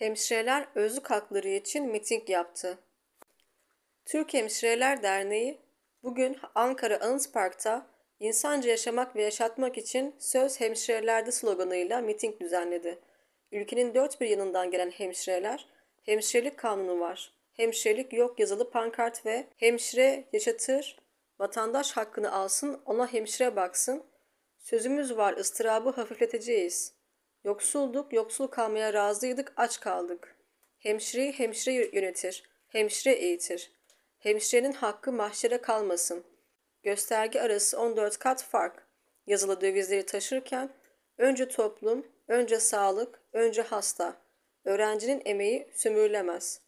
hemşireler özlük hakları için miting yaptı. Türk Hemşireler Derneği bugün Ankara Anıt Park'ta insanca yaşamak ve yaşatmak için söz hemşirelerde sloganıyla miting düzenledi. Ülkenin dört bir yanından gelen hemşireler, hemşirelik kanunu var, hemşirelik yok yazılı pankart ve hemşire yaşatır, vatandaş hakkını alsın, ona hemşire baksın, sözümüz var ıstırabı hafifleteceğiz.'' Yoksulduk, yoksul kalmaya razıydık, aç kaldık. Hemşireyi hemşire yönetir, hemşire eğitir. Hemşirenin hakkı mahşere kalmasın. Gösterge arası 14 kat fark. Yazılı dövizleri taşırken önce toplum, önce sağlık, önce hasta. Öğrencinin emeği sömürülemez.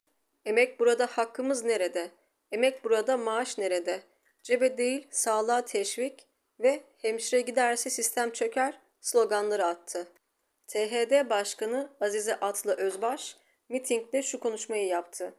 Emek burada hakkımız nerede? Emek burada maaş nerede? Cebe değil sağlığa teşvik ve hemşire giderse sistem çöker sloganları attı. THD Başkanı Azize Atlı Özbaş mitingde şu konuşmayı yaptı.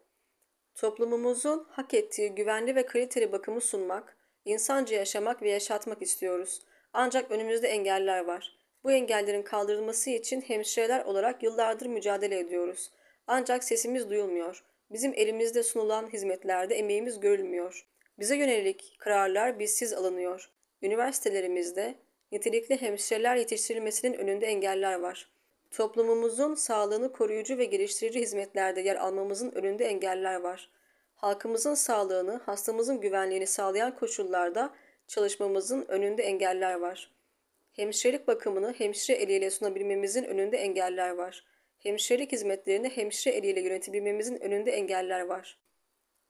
Toplumumuzun hak ettiği güvenli ve kaliteli bakımı sunmak, insanca yaşamak ve yaşatmak istiyoruz. Ancak önümüzde engeller var. Bu engellerin kaldırılması için hemşireler olarak yıllardır mücadele ediyoruz. Ancak sesimiz duyulmuyor. Bizim elimizde sunulan hizmetlerde emeğimiz görülmüyor. Bize yönelik kararlar bizsiz alınıyor. Üniversitelerimizde, Nitelikli hemşireler yetiştirilmesinin önünde engeller var. Toplumumuzun sağlığını koruyucu ve geliştirici hizmetlerde yer almamızın önünde engeller var. Halkımızın sağlığını, hastamızın güvenliğini sağlayan koşullarda çalışmamızın önünde engeller var. Hemşirelik bakımını hemşire eliyle sunabilmemizin önünde engeller var. Hemşirelik hizmetlerini hemşire eliyle yönetebilmemizin önünde engeller var.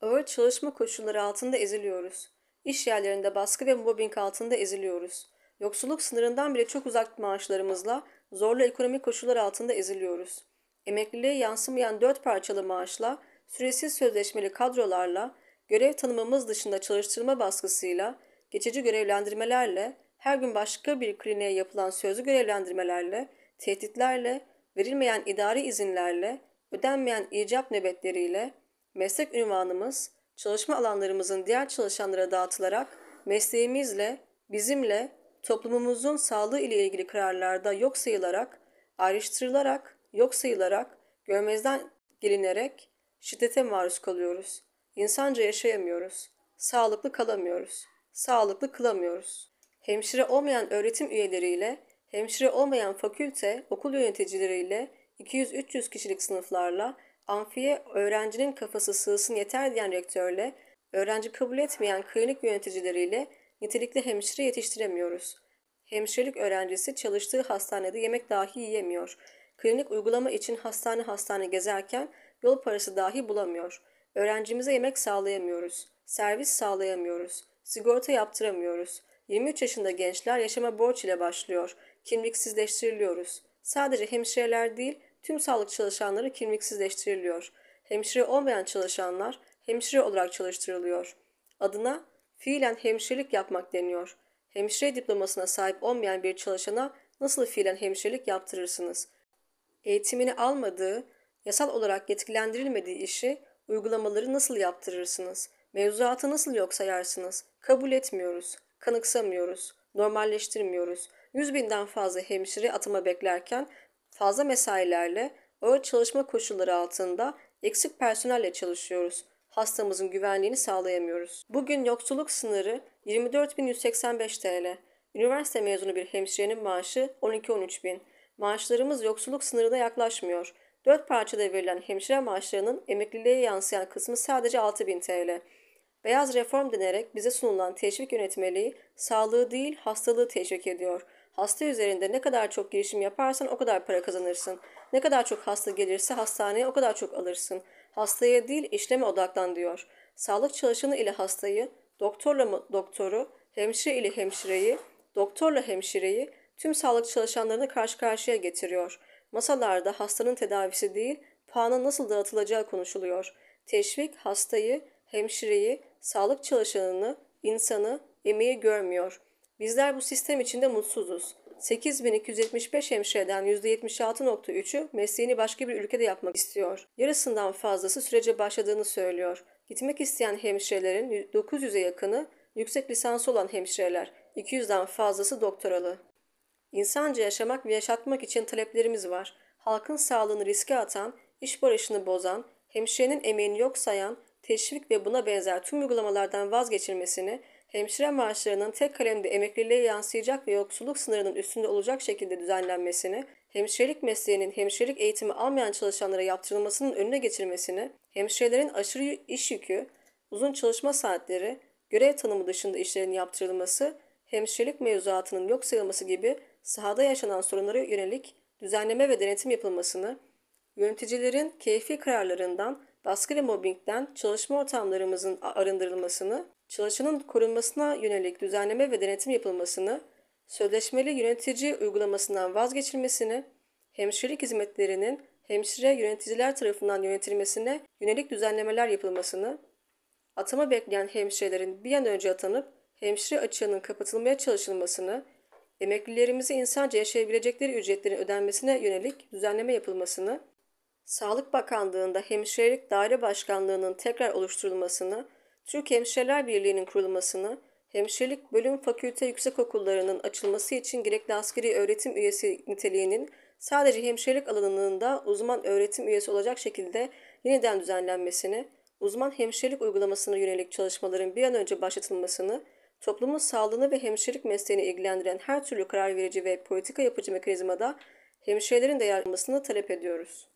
Ağır çalışma koşulları altında eziliyoruz. İş yerlerinde baskı ve mobbing altında eziliyoruz. Yoksulluk sınırından bile çok uzak maaşlarımızla zorlu ekonomik koşullar altında eziliyoruz. Emekliliğe yansımayan dört parçalı maaşla, süresiz sözleşmeli kadrolarla, görev tanımımız dışında çalıştırma baskısıyla, geçici görevlendirmelerle, her gün başka bir kliniğe yapılan sözlü görevlendirmelerle, tehditlerle, verilmeyen idari izinlerle, ödenmeyen icap nöbetleriyle, meslek ünvanımız, çalışma alanlarımızın diğer çalışanlara dağıtılarak mesleğimizle, bizimle, toplumumuzun sağlığı ile ilgili kararlarda yok sayılarak, ayrıştırılarak, yok sayılarak, görmezden gelinerek şiddete maruz kalıyoruz. İnsanca yaşayamıyoruz. Sağlıklı kalamıyoruz. Sağlıklı kılamıyoruz. Hemşire olmayan öğretim üyeleriyle, hemşire olmayan fakülte, okul yöneticileriyle, 200-300 kişilik sınıflarla, amfiye öğrencinin kafası sığsın yeter diyen rektörle, öğrenci kabul etmeyen klinik yöneticileriyle Nitelikli hemşire yetiştiremiyoruz. Hemşirelik öğrencisi çalıştığı hastanede yemek dahi yiyemiyor. Klinik uygulama için hastane hastane gezerken yol parası dahi bulamıyor. Öğrencimize yemek sağlayamıyoruz. Servis sağlayamıyoruz. Sigorta yaptıramıyoruz. 23 yaşında gençler yaşama borç ile başlıyor. Kimliksizleştiriliyoruz. Sadece hemşireler değil, tüm sağlık çalışanları kimliksizleştiriliyor. Hemşire olmayan çalışanlar hemşire olarak çalıştırılıyor. Adına Fiilen hemşirelik yapmak deniyor. Hemşire diplomasına sahip olmayan bir çalışana nasıl fiilen hemşirelik yaptırırsınız? Eğitimini almadığı, yasal olarak yetkilendirilmediği işi, uygulamaları nasıl yaptırırsınız? Mevzuatı nasıl yok sayarsınız? Kabul etmiyoruz, kanıksamıyoruz, normalleştirmiyoruz. Yüz binden fazla hemşire atama beklerken fazla mesailerle, ağır çalışma koşulları altında eksik personelle çalışıyoruz hastamızın güvenliğini sağlayamıyoruz. Bugün yoksulluk sınırı 24.185 TL. Üniversite mezunu bir hemşirenin maaşı 12-13 bin. Maaşlarımız yoksulluk sınırına yaklaşmıyor. Dört parçada verilen hemşire maaşlarının emekliliğe yansıyan kısmı sadece 6 bin TL. Beyaz reform denerek bize sunulan teşvik yönetmeliği sağlığı değil hastalığı teşvik ediyor. Hasta üzerinde ne kadar çok girişim yaparsan o kadar para kazanırsın. Ne kadar çok hasta gelirse hastaneye o kadar çok alırsın. Hastaya değil işleme odaklan diyor. Sağlık çalışanı ile hastayı, doktorla doktoru, hemşire ile hemşireyi, doktorla hemşireyi tüm sağlık çalışanlarını karşı karşıya getiriyor. Masalarda hastanın tedavisi değil, puanın nasıl dağıtılacağı konuşuluyor. Teşvik hastayı, hemşireyi, sağlık çalışanını, insanı, emeği görmüyor. Bizler bu sistem içinde mutsuzuz. 8275 hemşireden %76.3'ü mesleğini başka bir ülkede yapmak istiyor. Yarısından fazlası sürece başladığını söylüyor. Gitmek isteyen hemşirelerin 900'e yakını yüksek lisans olan hemşireler, 200'den fazlası doktoralı. İnsanca yaşamak ve yaşatmak için taleplerimiz var. Halkın sağlığını riske atan, iş barışını bozan, hemşirenin emeğini yok sayan, teşvik ve buna benzer tüm uygulamalardan vazgeçilmesini, hemşire maaşlarının tek kalemde emekliliğe yansıyacak ve yoksulluk sınırının üstünde olacak şekilde düzenlenmesini, hemşirelik mesleğinin hemşirelik eğitimi almayan çalışanlara yaptırılmasının önüne geçirmesini, hemşirelerin aşırı iş yükü, uzun çalışma saatleri, görev tanımı dışında işlerin yaptırılması, hemşirelik mevzuatının yok sayılması gibi sahada yaşanan sorunlara yönelik düzenleme ve denetim yapılmasını, yöneticilerin keyfi kararlarından, baskı ve mobbingden çalışma ortamlarımızın arındırılmasını, çalışanın korunmasına yönelik düzenleme ve denetim yapılmasını, sözleşmeli yönetici uygulamasından vazgeçilmesini, hemşirelik hizmetlerinin hemşire yöneticiler tarafından yönetilmesine yönelik düzenlemeler yapılmasını, atama bekleyen hemşirelerin bir an önce atanıp hemşire açığının kapatılmaya çalışılmasını, emeklilerimizi insanca yaşayabilecekleri ücretlerin ödenmesine yönelik düzenleme yapılmasını, Sağlık Bakanlığı'nda Hemşirelik Daire Başkanlığı'nın tekrar oluşturulmasını Türk Hemşireler Birliği'nin kurulmasını, hemşirelik bölüm fakülte yüksek okullarının açılması için gerekli askeri öğretim üyesi niteliğinin sadece hemşirelik alanında uzman öğretim üyesi olacak şekilde yeniden düzenlenmesini, uzman hemşirelik uygulamasına yönelik çalışmaların bir an önce başlatılmasını, toplumun sağlığını ve hemşirelik mesleğini ilgilendiren her türlü karar verici ve politika yapıcı mekanizmada hemşirelerin de yer almasını talep ediyoruz.